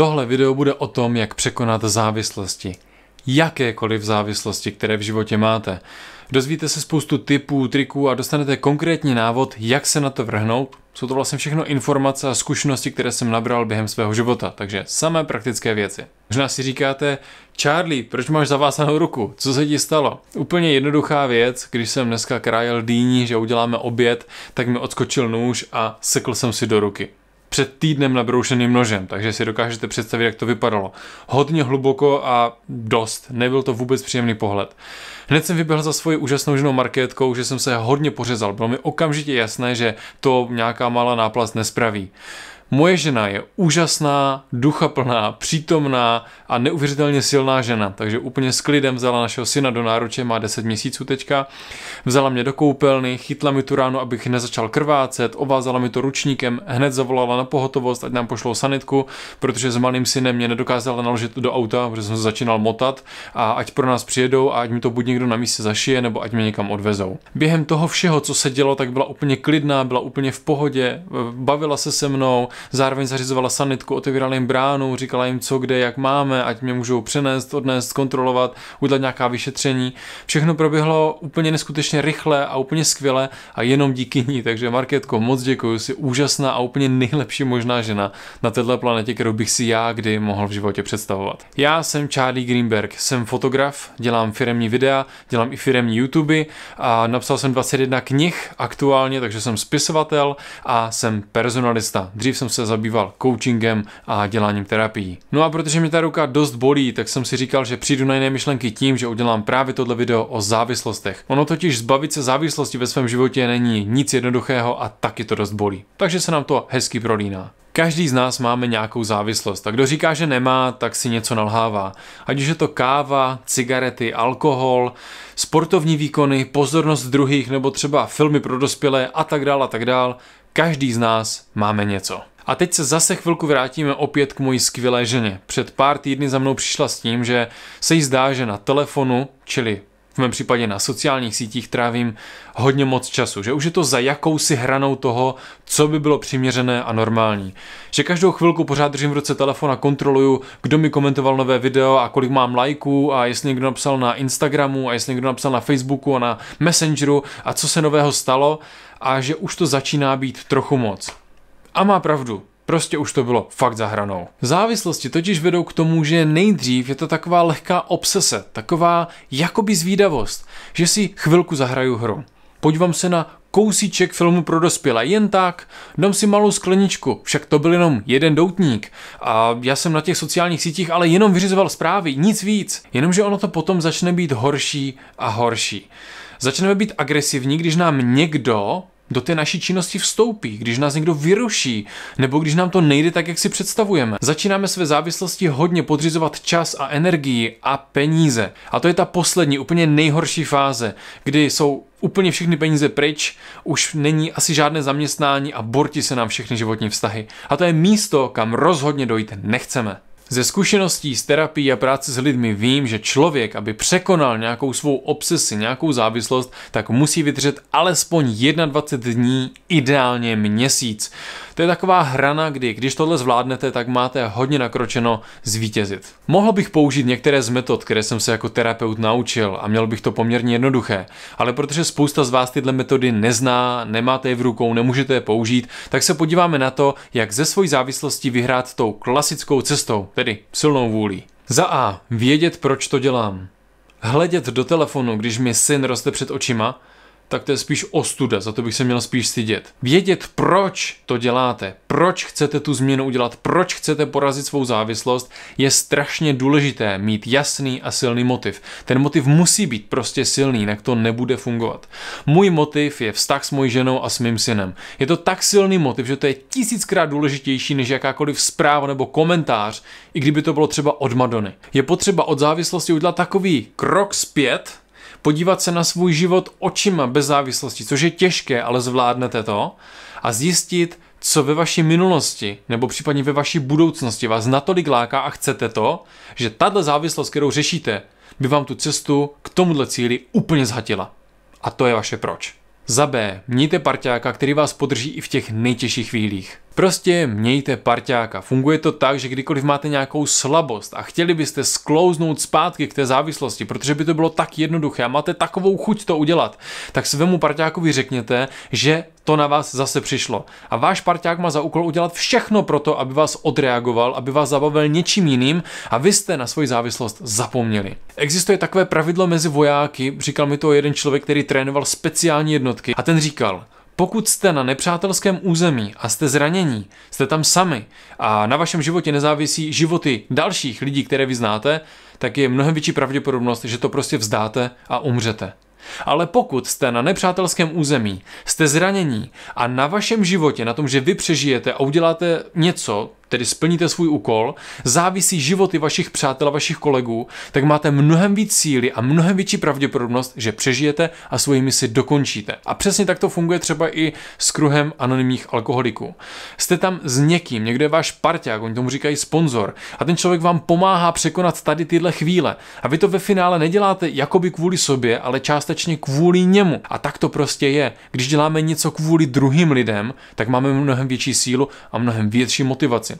Tohle video bude o tom, jak překonat závislosti. Jakékoliv závislosti, které v životě máte. Dozvíte se spoustu tipů, triků a dostanete konkrétní návod, jak se na to vrhnout. Jsou to vlastně všechno informace a zkušenosti, které jsem nabral během svého života, takže samé praktické věci. Možná si říkáte, Charlie, proč máš zavásanou ruku? Co se ti stalo? Úplně jednoduchá věc, když jsem dneska krájel dýní, že uděláme oběd, tak mi odskočil nůž a sekl jsem si do ruky před týdnem nabroušeným nožem, takže si dokážete představit, jak to vypadalo. Hodně hluboko a dost, nebyl to vůbec příjemný pohled. Hned jsem vyběhl za svoji úžasnou ženou marketkou, že jsem se hodně pořezal, bylo mi okamžitě jasné, že to nějaká malá náplast nespraví. Moje žena je úžasná, duchaplná, přítomná a neuvěřitelně silná žena, takže úplně s klidem vzala našeho syna do náruče, má 10 měsíců teďka, vzala mě do koupelny, chytla mi tu ránu, abych nezačal krvácet, ovázala mi to ručníkem, hned zavolala na pohotovost, ať nám pošlou sanitku, protože s malým synem mě nedokázala naložit do auta, protože jsem se začínal motat a ať pro nás přijedou a ať mi to buď někdo na místě zašije, nebo ať mě někam odvezou. Během toho všeho, co se dělo, tak byla úplně klidná, byla úplně v pohodě, bavila se se mnou, zároveň zařizovala sanitku, otevírala jim bránu, říkala jim co, kde, jak máme, ať mě můžou přenést, odnést, kontrolovat, udělat nějaká vyšetření. Všechno proběhlo úplně neskutečně rychle a úplně skvěle a jenom díky ní. Takže Marketko, moc děkuji, jsi úžasná a úplně nejlepší možná žena na této planetě, kterou bych si já kdy mohl v životě představovat. Já jsem Charlie Greenberg, jsem fotograf, dělám firemní videa, dělám i firemní YouTube a napsal jsem 21 knih aktuálně, takže jsem spisovatel a jsem personalista. Dřív jsem se zabýval coachingem a děláním terapií. No a protože mi ta ruka dost bolí, tak jsem si říkal, že přijdu na jiné myšlenky tím, že udělám právě tohle video o závislostech. Ono totiž zbavit se závislosti ve svém životě není nic jednoduchého a taky to dost bolí. Takže se nám to hezky prolíná. Každý z nás máme nějakou závislost a kdo říká, že nemá, tak si něco nalhává. Ať už je to káva, cigarety, alkohol, sportovní výkony, pozornost druhých nebo třeba filmy pro dospělé a tak dál a tak dál. Každý z nás máme něco. A teď se zase chvilku vrátíme opět k mojí skvělé ženě. Před pár týdny za mnou přišla s tím, že se jí zdá, že na telefonu, čili v mém případě na sociálních sítích trávím hodně moc času, že už je to za jakousi hranou toho, co by bylo přiměřené a normální. Že každou chvilku pořád držím v ruce telefon a kontroluju, kdo mi komentoval nové video a kolik mám lajků a jestli někdo napsal na Instagramu a jestli někdo napsal na Facebooku a na Messengeru a co se nového stalo a že už to začíná být trochu moc. A má pravdu, Prostě už to bylo fakt za hranou. Závislosti totiž vedou k tomu, že nejdřív je to taková lehká obsese, taková jakoby zvídavost, že si chvilku zahraju hru. Podívám se na kousíček filmu pro dospělé, jen tak, dám si malou skleničku, však to byl jenom jeden doutník a já jsem na těch sociálních sítích ale jenom vyřizoval zprávy, nic víc. Jenomže ono to potom začne být horší a horší. Začneme být agresivní, když nám někdo do té naší činnosti vstoupí, když nás někdo vyruší, nebo když nám to nejde tak, jak si představujeme. Začínáme své závislosti hodně podřizovat čas a energii a peníze. A to je ta poslední, úplně nejhorší fáze, kdy jsou úplně všechny peníze pryč, už není asi žádné zaměstnání a bortí se nám všechny životní vztahy. A to je místo, kam rozhodně dojít nechceme. Ze zkušeností z terapii a práce s lidmi vím, že člověk, aby překonal nějakou svou obsesi, nějakou závislost, tak musí vydržet alespoň 21 dní, ideálně měsíc. To je taková hrana, kdy když tohle zvládnete, tak máte hodně nakročeno zvítězit. Mohl bych použít některé z metod, které jsem se jako terapeut naučil a měl bych to poměrně jednoduché, ale protože spousta z vás tyhle metody nezná, nemáte je v rukou, nemůžete je použít, tak se podíváme na to, jak ze své závislosti vyhrát tou klasickou cestou, tedy silnou vůlí. Za A. Vědět, proč to dělám. Hledět do telefonu, když mi syn roste před očima, tak to je spíš ostuda, za to bych se měl spíš stydět. Vědět, proč to děláte, proč chcete tu změnu udělat, proč chcete porazit svou závislost, je strašně důležité mít jasný a silný motiv. Ten motiv musí být prostě silný, jinak to nebude fungovat. Můj motiv je vztah s mojí ženou a s mým synem. Je to tak silný motiv, že to je tisíckrát důležitější než jakákoliv zpráva nebo komentář, i kdyby to bylo třeba od Madony. Je potřeba od závislosti udělat takový krok zpět, podívat se na svůj život očima bez závislosti, což je těžké, ale zvládnete to, a zjistit, co ve vaší minulosti nebo případně ve vaší budoucnosti vás natolik láká a chcete to, že tato závislost, kterou řešíte, by vám tu cestu k tomuhle cíli úplně zhatila. A to je vaše proč. Za B. Mějte parťáka, který vás podrží i v těch nejtěžších chvílích. Prostě mějte parťáka. Funguje to tak, že kdykoliv máte nějakou slabost a chtěli byste sklouznout zpátky k té závislosti, protože by to bylo tak jednoduché a máte takovou chuť to udělat, tak svému parťákovi řekněte, že to na vás zase přišlo. A váš parťák má za úkol udělat všechno pro to, aby vás odreagoval, aby vás zabavil něčím jiným a vy jste na svoji závislost zapomněli. Existuje takové pravidlo mezi vojáky, říkal mi to jeden člověk, který trénoval speciální jednotky a ten říkal, pokud jste na nepřátelském území a jste zranění, jste tam sami a na vašem životě nezávisí životy dalších lidí, které vy znáte, tak je mnohem větší pravděpodobnost, že to prostě vzdáte a umřete. Ale pokud jste na nepřátelském území, jste zranění a na vašem životě, na tom, že vy přežijete a uděláte něco, tedy splníte svůj úkol, závisí životy vašich přátel a vašich kolegů, tak máte mnohem víc síly a mnohem větší pravděpodobnost, že přežijete a svoji misi dokončíte. A přesně tak to funguje třeba i s kruhem anonymních alkoholiků. Jste tam s někým, někde je váš parťák, oni tomu říkají sponzor, a ten člověk vám pomáhá překonat tady tyhle chvíle. A vy to ve finále neděláte jakoby kvůli sobě, ale částečně kvůli němu. A tak to prostě je. Když děláme něco kvůli druhým lidem, tak máme mnohem větší sílu a mnohem větší motivaci.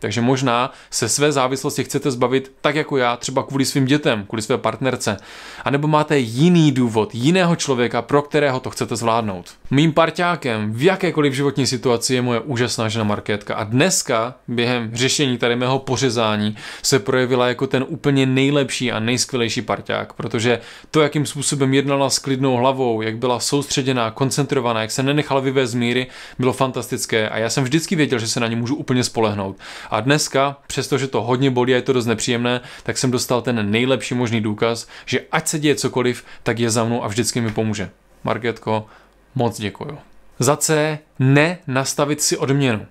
Takže možná se své závislosti chcete zbavit tak jako já, třeba kvůli svým dětem, kvůli své partnerce. A nebo máte jiný důvod, jiného člověka, pro kterého to chcete zvládnout. Mým parťákem v jakékoliv životní situaci je moje úžasná žena Markétka a dneska během řešení tady mého pořezání se projevila jako ten úplně nejlepší a nejskvělejší parťák, protože to, jakým způsobem jednala s klidnou hlavou, jak byla soustředěná, koncentrovaná, jak se nenechala vyvést z míry, bylo fantastické a já jsem vždycky věděl, že se na ně můžu úplně spolehnout. A dneska, přestože to hodně bolí a je to dost nepříjemné, tak jsem dostal ten nejlepší možný důkaz, že ať se děje cokoliv, tak je za mnou a vždycky mi pomůže. Marketko, moc děkuju. Za C, ne nastavit si odměnu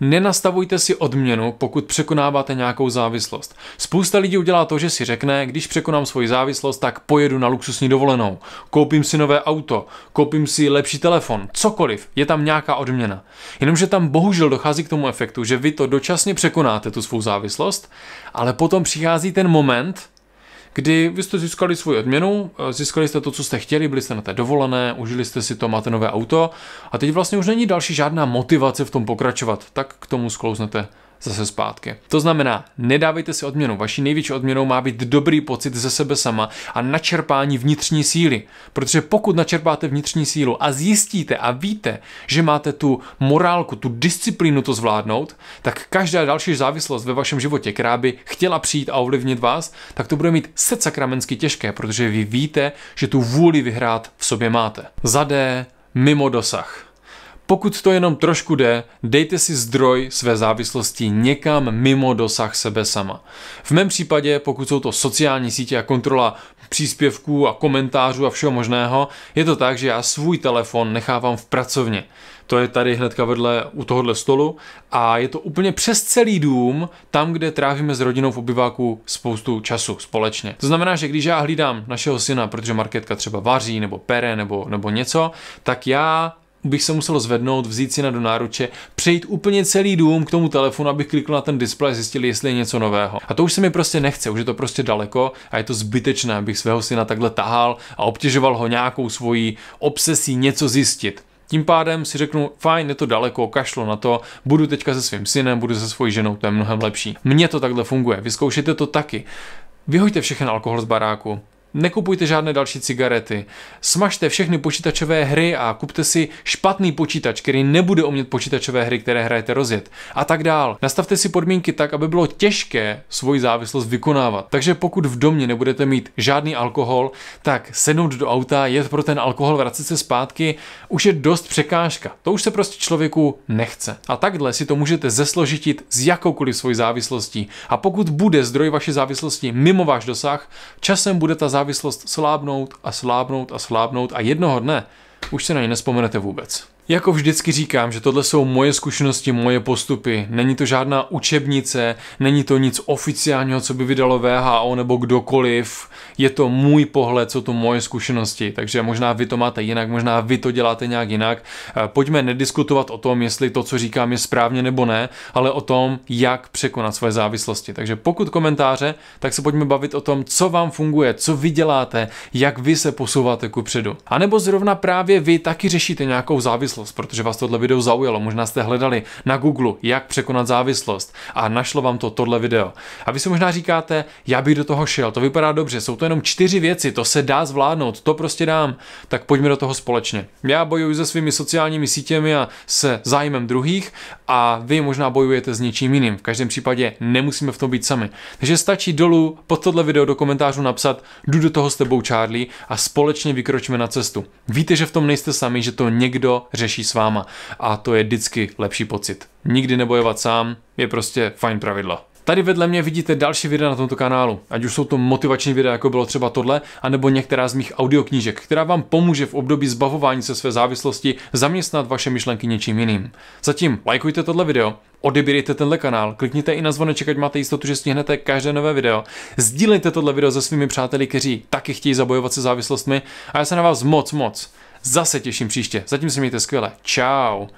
nenastavujte si odměnu, pokud překonáváte nějakou závislost. Spousta lidí udělá to, že si řekne, když překonám svoji závislost, tak pojedu na luxusní dovolenou, koupím si nové auto, koupím si lepší telefon, cokoliv, je tam nějaká odměna. Jenomže tam bohužel dochází k tomu efektu, že vy to dočasně překonáte, tu svou závislost, ale potom přichází ten moment, kdy vy jste získali svoji odměnu, eh, získali jste to, co jste chtěli, byli jste na té dovolené, užili jste si to, máte nové auto a teď vlastně už není další žádná motivace v tom pokračovat, tak k tomu sklouznete zase zpátky. To znamená, nedávejte si odměnu. Vaší největší odměnou má být dobrý pocit ze sebe sama a načerpání vnitřní síly. Protože pokud načerpáte vnitřní sílu a zjistíte a víte, že máte tu morálku, tu disciplínu to zvládnout, tak každá další závislost ve vašem životě, která by chtěla přijít a ovlivnit vás, tak to bude mít secakramensky těžké, protože vy víte, že tu vůli vyhrát v sobě máte. Zadé, mimo dosah. Pokud to jenom trošku jde, dejte si zdroj své závislosti někam mimo dosah sebe sama. V mém případě, pokud jsou to sociální sítě a kontrola příspěvků a komentářů a všeho možného, je to tak, že já svůj telefon nechávám v pracovně. To je tady hnedka vedle u tohohle stolu a je to úplně přes celý dům, tam, kde trávíme s rodinou v obyváku spoustu času společně. To znamená, že když já hlídám našeho syna, protože Marketka třeba vaří nebo pere nebo, nebo něco, tak já bych se musel zvednout, vzít si na do náruče, přejít úplně celý dům k tomu telefonu, abych klikl na ten displej a zjistil, jestli je něco nového. A to už se mi prostě nechce, už je to prostě daleko a je to zbytečné, abych svého syna takhle tahal a obtěžoval ho nějakou svojí obsesí něco zjistit. Tím pádem si řeknu, fajn, je to daleko, kašlo na to, budu teďka se svým synem, budu se svojí ženou, to je mnohem lepší. Mně to takhle funguje, vyzkoušejte to taky. Vyhoďte všechny alkohol z baráku, nekupujte žádné další cigarety, smažte všechny počítačové hry a kupte si špatný počítač, který nebude umět počítačové hry, které hrajete rozjet a tak dál. Nastavte si podmínky tak, aby bylo těžké svoji závislost vykonávat. Takže pokud v domě nebudete mít žádný alkohol, tak sednout do auta, jet pro ten alkohol, vracet se zpátky, už je dost překážka. To už se prostě člověku nechce. A takhle si to můžete zesložitit s jakoukoliv svojí závislostí. A pokud bude zdroj vaší závislosti mimo váš dosah, časem bude ta závislost závislost slábnout a slábnout a slábnout a jednoho dne už se na ně nespomenete vůbec. Jako vždycky říkám, že tohle jsou moje zkušenosti, moje postupy. Není to žádná učebnice, není to nic oficiálního, co by vydalo VHO nebo kdokoliv. Je to můj pohled, co to moje zkušenosti. Takže možná vy to máte jinak, možná vy to děláte nějak jinak. Eh, pojďme nediskutovat o tom, jestli to, co říkám, je správně nebo ne, ale o tom, jak překonat své závislosti. Takže pokud komentáře, tak se pojďme bavit o tom, co vám funguje, co vy děláte, jak vy se posouváte ku předu. A nebo zrovna právě vy taky řešíte nějakou závislost závislost, protože vás tohle video zaujalo. Možná jste hledali na Google, jak překonat závislost a našlo vám to tohle video. A vy si možná říkáte, já bych do toho šel, to vypadá dobře, jsou to jenom čtyři věci, to se dá zvládnout, to prostě dám, tak pojďme do toho společně. Já bojuji se svými sociálními sítěmi a se zájmem druhých a vy možná bojujete s něčím jiným. V každém případě nemusíme v tom být sami. Takže stačí dolů pod tohle video do komentářů napsat, jdu do toho s tebou Charlie a společně vykročíme na cestu. Víte, že v tom nejste sami, že to někdo řeší řeší s váma a to je vždycky lepší pocit. Nikdy nebojovat sám je prostě fajn pravidlo. Tady vedle mě vidíte další videa na tomto kanálu, ať už jsou to motivační videa, jako bylo třeba tohle, anebo některá z mých audioknížek, která vám pomůže v období zbavování se své závislosti zaměstnat vaše myšlenky něčím jiným. Zatím lajkujte tohle video, odebírejte tenhle kanál, klikněte i na zvoneček, ať máte jistotu, že stihnete každé nové video, sdílejte tohle video se svými přáteli, kteří taky chtějí zabojovat se závislostmi a já se na vás moc moc zase těším příště. Zatím se mějte skvěle. Ciao.